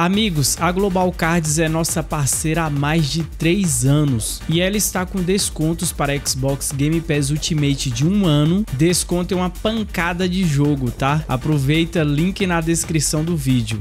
Amigos, a Global Cards é nossa parceira há mais de 3 anos e ela está com descontos para Xbox Game Pass Ultimate de um ano. Desconto é uma pancada de jogo, tá? Aproveita, link na descrição do vídeo.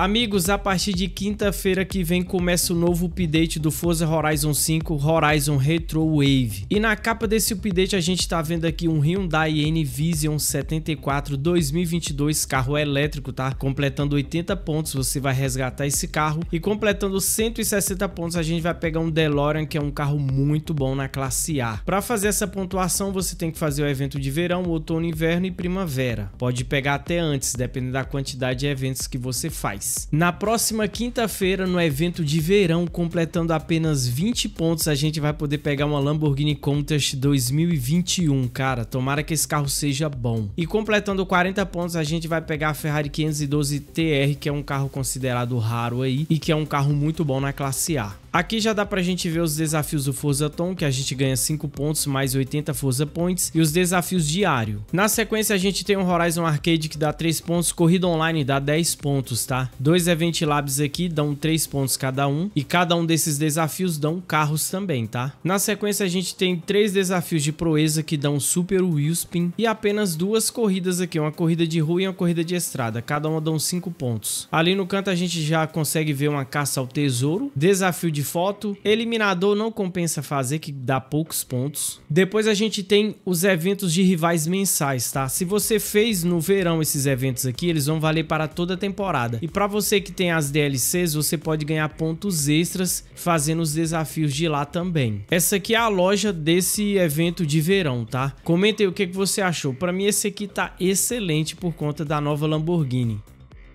Amigos, a partir de quinta-feira que vem começa o novo update do Forza Horizon 5 Horizon Retro Wave. E na capa desse update a gente tá vendo aqui um Hyundai N-Vision 74 2022, carro elétrico, tá? Completando 80 pontos, você vai resgatar esse carro. E completando 160 pontos, a gente vai pegar um DeLorean, que é um carro muito bom na classe A. Para fazer essa pontuação, você tem que fazer o evento de verão, outono, inverno e primavera. Pode pegar até antes, dependendo da quantidade de eventos que você faz. Na próxima quinta-feira, no evento de verão, completando apenas 20 pontos, a gente vai poder pegar uma Lamborghini Contest 2021, cara. Tomara que esse carro seja bom. E completando 40 pontos, a gente vai pegar a Ferrari 512 TR, que é um carro considerado raro aí e que é um carro muito bom na classe A. Aqui já dá pra gente ver os desafios do Forza Tom, que a gente ganha 5 pontos mais 80 Forza Points, e os desafios diário. Na sequência a gente tem o Horizon Arcade que dá 3 pontos, Corrida Online dá 10 pontos, tá? Dois Event Labs aqui dão 3 pontos cada um, e cada um desses desafios dão carros também, tá? Na sequência a gente tem 3 desafios de proeza que dão Super Wheelspin, e apenas duas corridas aqui, uma corrida de rua e uma corrida de estrada, cada uma dão 5 pontos. Ali no canto a gente já consegue ver uma caça ao tesouro, desafio de de foto. Eliminador não compensa fazer, que dá poucos pontos. Depois a gente tem os eventos de rivais mensais, tá? Se você fez no verão esses eventos aqui, eles vão valer para toda a temporada. E para você que tem as DLCs, você pode ganhar pontos extras fazendo os desafios de lá também. Essa aqui é a loja desse evento de verão, tá? Comenta aí o que, você achou. Para mim esse aqui tá excelente por conta da nova Lamborghini.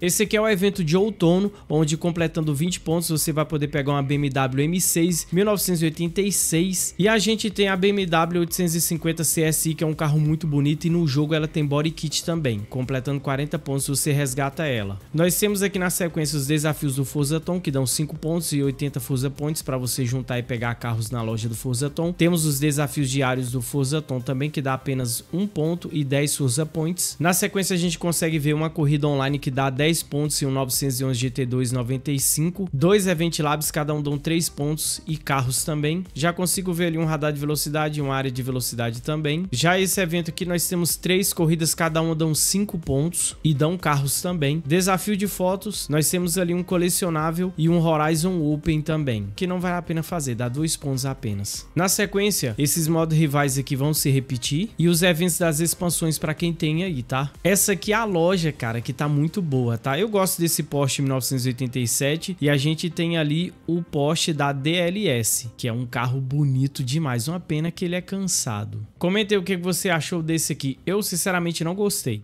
Esse aqui é o evento de outono, onde completando 20 pontos você vai poder pegar uma BMW M6 1986 e a gente tem a BMW 850 CSI, que é um carro muito bonito e no jogo ela tem body kit também. Completando 40 pontos você resgata ela. Nós temos aqui na sequência os desafios do Forza Tom, que dão 5 pontos e 80 Forza Points para você juntar e pegar carros na loja do Forza Tom. Temos os desafios diários do Forza Tom também, que dá apenas 1 ponto e 10 Forza Points. Na sequência a gente consegue ver uma corrida online que dá 10 10 pontos e um 911 GT2 95. Dois Event Labs, cada um dão 3 pontos e carros também. Já consigo ver ali um radar de velocidade e uma área de velocidade também. Já esse evento aqui nós temos 3 corridas, cada uma dão 5 pontos e dão carros também. Desafio de fotos, nós temos ali um colecionável e um Horizon Open também, que não vale a pena fazer, dá 2 pontos apenas. Na sequência, esses modos rivais aqui vão se repetir e os eventos das expansões para quem tem aí, tá? Essa aqui é a loja, cara, que tá muito boa, tá? Eu gosto desse Porsche 1987 e a gente tem ali o Porsche da DLS, que é um carro bonito demais. Uma pena que ele é cansado. Comente aí o que você achou desse aqui. Eu sinceramente não gostei.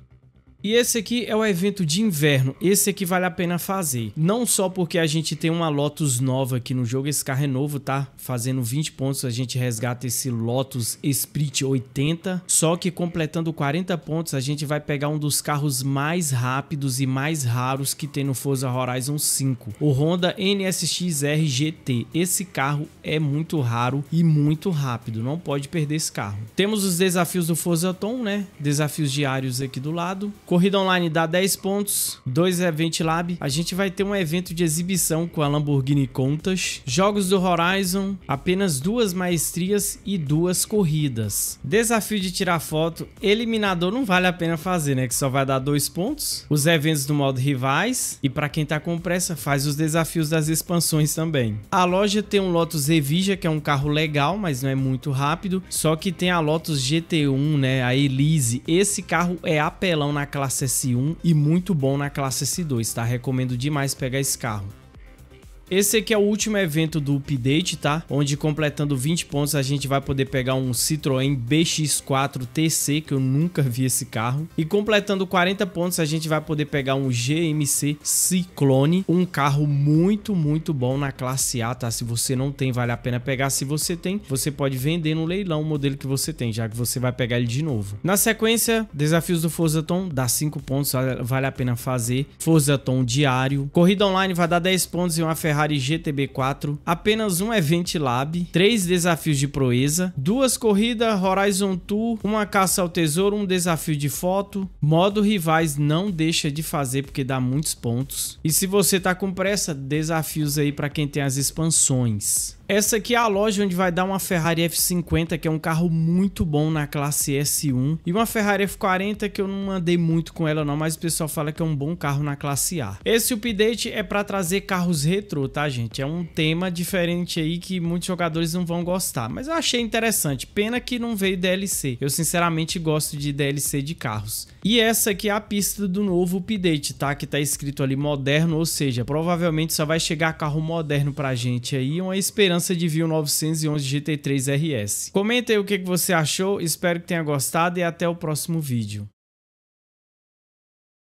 E esse aqui é o evento de inverno, esse aqui vale a pena fazer. Não só porque a gente tem uma Lotus nova aqui no jogo, esse carro é novo, tá? Fazendo 20 pontos, a gente resgata esse Lotus Sprint 80. Só que completando 40 pontos, a gente vai pegar um dos carros mais rápidos e mais raros que tem no Forza Horizon 5. O Honda NSX-R GT. Esse carro é muito raro e muito rápido, não pode perder esse carro. Temos os desafios do Forza Tom, né? Desafios diários aqui do lado Corrida online dá 10 pontos, 2 Event Lab. A gente vai ter um evento de exibição com a Lamborghini Contas. Jogos do Horizon, apenas duas maestrias e duas corridas. Desafio de tirar foto, eliminador não vale a pena fazer, né? Que só vai dar 2 pontos. Os eventos do modo rivais. E para quem tá com pressa, faz os desafios das expansões também. A loja tem um Lotus Evija, que é um carro legal, mas não é muito rápido. Só que tem a Lotus GT1, né? A Elise. Esse carro é apelão na classe classe S1 e muito bom na classe S2, tá? Recomendo demais pegar esse carro. Esse aqui é o último evento do update, tá? Onde completando 20 pontos a gente vai poder pegar um Citroën BX4 TC, que eu nunca vi esse carro. E completando 40 pontos a gente vai poder pegar um GMC Ciclone, um carro muito, muito bom na classe A, tá? Se você não tem, vale a pena pegar. Se você tem, você pode vender no leilão o modelo que você tem, já que você vai pegar ele de novo. Na sequência, desafios do Forza Tom dá 5 pontos, vale a pena fazer. Forza Tom diário. Corrida online vai dar 10 pontos e uma Ferrari Ferrari GTB4, apenas um Event Lab, três desafios de proeza, duas corridas Horizon Tour, uma caça ao tesouro, um desafio de foto, modo rivais não deixa de fazer porque dá muitos pontos. E se você tá com pressa, desafios aí para quem tem as expansões. Essa aqui é a loja onde vai dar uma Ferrari F50, que é um carro muito bom na classe S1. E uma Ferrari F40 que eu não andei muito com ela não, mas o pessoal fala que é um bom carro na classe A. Esse update é para trazer carros retrô, tá gente? É um tema diferente aí que muitos jogadores não vão gostar, mas eu achei interessante. Pena que não veio DLC. Eu sinceramente gosto de DLC de carros. E essa aqui é a pista do novo update, tá? Que tá escrito ali moderno, ou seja, provavelmente só vai chegar carro moderno pra gente aí, uma esperança mudança de 1911 GT3 RS. Comenta aí o que você achou, espero que tenha gostado e até o próximo vídeo.